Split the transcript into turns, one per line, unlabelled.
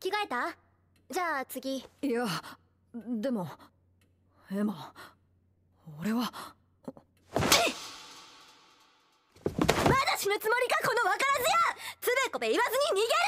着替えたじゃあ次いやで
もエマ俺はまだ死ぬつもりかこの分からずやつべこべ言わずに逃げる